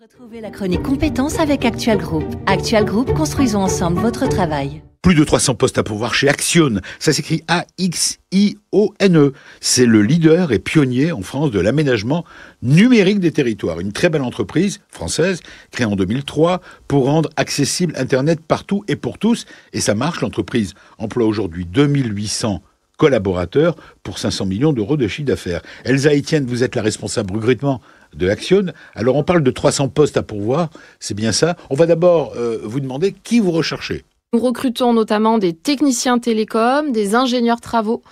Retrouvez la chronique compétences avec Actual Group. Actual Group, construisons ensemble votre travail. Plus de 300 postes à pouvoir chez Axione. Ça s'écrit A-X-I-O-N-E. C'est le leader et pionnier en France de l'aménagement numérique des territoires. Une très belle entreprise française créée en 2003 pour rendre accessible Internet partout et pour tous. Et ça marche. L'entreprise emploie aujourd'hui 2800 collaborateurs pour 500 millions d'euros de chiffre d'affaires. Elsa Etienne, vous êtes la responsable recrutement de Action. Alors on parle de 300 postes à pourvoir, c'est bien ça. On va d'abord euh, vous demander qui vous recherchez. Nous recrutons notamment des techniciens télécoms, des ingénieurs travaux,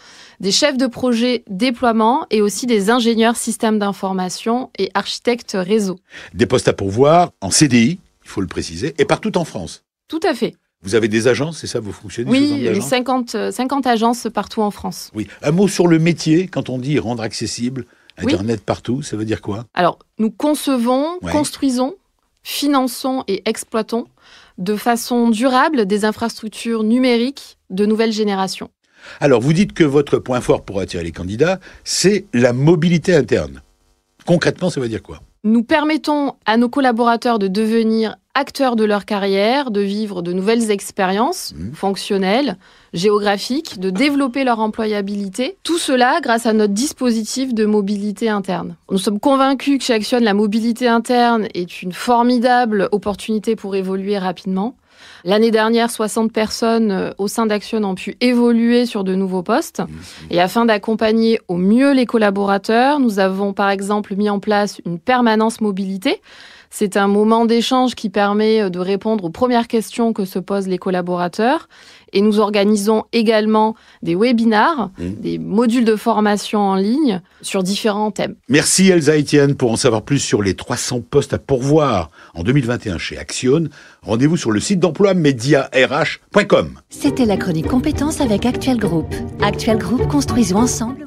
des chefs de projet déploiement et aussi des ingénieurs systèmes d'information et architectes réseau. Des postes à pourvoir en CDI, il faut le préciser, et partout en France. Tout à fait. Vous avez des agences, c'est ça, vous fonctionnez Oui, 50, euh, agences partout en France. Oui. Un mot sur le métier, quand on dit rendre accessible Internet partout, ça veut dire quoi Alors, nous concevons, construisons, finançons et exploitons de façon durable des infrastructures numériques de nouvelle génération. Alors, vous dites que votre point fort pour attirer les candidats, c'est la mobilité interne. Concrètement, ça veut dire quoi Nous permettons à nos collaborateurs de devenir acteurs de leur carrière, de vivre de nouvelles expériences mhm. fonctionnelles, géographiques, de développer leur employabilité. Tout cela grâce à notre dispositif de mobilité interne. Nous sommes convaincus que chez Action, la mobilité interne est une formidable opportunité pour évoluer rapidement. L'année dernière, 60 personnes euh, au sein d'Action ont pu évoluer sur de nouveaux postes. Mhm. Et afin d'accompagner au mieux les collaborateurs, nous avons par exemple mis en place une permanence mobilité c'est un moment d'échange qui permet euh, de répondre aux premières questions que se posent les collaborateurs. Et nous organisons également des webinars, mmh. des modules de formation en ligne sur différents thèmes. Merci Elsa Etienne pour en savoir plus sur les 300 postes à pourvoir en 2021 chez Action. Rendez-vous sur le site d'emploi mediarh.com. C'était la chronique Compétences avec Actuel Group. Actuel Group, construisons ensemble.